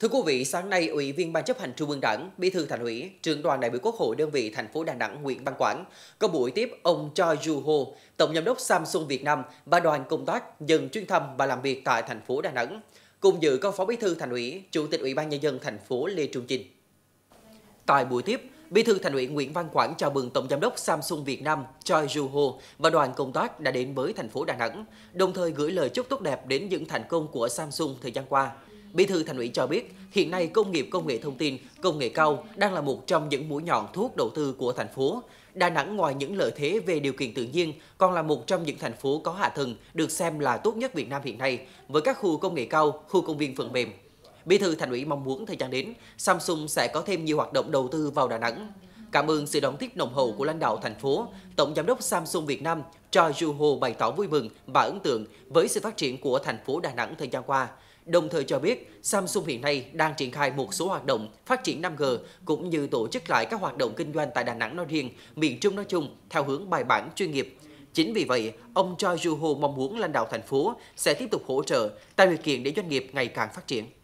Thưa quý vị, sáng nay, Ủy viên Ban chấp hành Trung ương Đảng, Bí thư Thành ủy, trưởng đoàn đại biểu Quốc hội đơn vị thành phố Đà Nẵng Nguyễn Văn Quảng có buổi tiếp ông Choi Ju Ho, Tổng giám đốc Samsung Việt Nam và đoàn công tác dừng chuyến thăm và làm việc tại thành phố Đà Nẵng. Cùng dự có Phó Bí thư Thành ủy, Chủ tịch Ủy ban nhân dân thành phố Lê Trung Chinh. Tại buổi tiếp, Bí thư Thành ủy Nguyễn Văn Quảng chào mừng Tổng giám đốc Samsung Việt Nam Choi Ju Ho và đoàn công tác đã đến với thành phố Đà Nẵng, đồng thời gửi lời chúc tốt đẹp đến những thành công của Samsung thời gian qua Bí thư Thành ủy cho biết, hiện nay công nghiệp công nghệ thông tin, công nghệ cao đang là một trong những mũi nhọn thuốc đầu tư của thành phố. Đà Nẵng ngoài những lợi thế về điều kiện tự nhiên, còn là một trong những thành phố có hạ tầng được xem là tốt nhất Việt Nam hiện nay, với các khu công nghệ cao, khu công viên phần mềm. Bí thư Thành ủy mong muốn thời gian đến, Samsung sẽ có thêm nhiều hoạt động đầu tư vào Đà Nẵng. Cảm ơn sự đón tiếp nồng hậu của lãnh đạo thành phố, Tổng Giám đốc Samsung Việt Nam Choi Joo-ho bày tỏ vui mừng và ấn tượng với sự phát triển của thành phố Đà Nẵng thời gian qua. Đồng thời cho biết, Samsung hiện nay đang triển khai một số hoạt động phát triển 5G cũng như tổ chức lại các hoạt động kinh doanh tại Đà Nẵng nói riêng, miền Trung nói chung theo hướng bài bản chuyên nghiệp. Chính vì vậy, ông Choi Joo-ho mong muốn lãnh đạo thành phố sẽ tiếp tục hỗ trợ tạo điều kiện để doanh nghiệp ngày càng phát triển.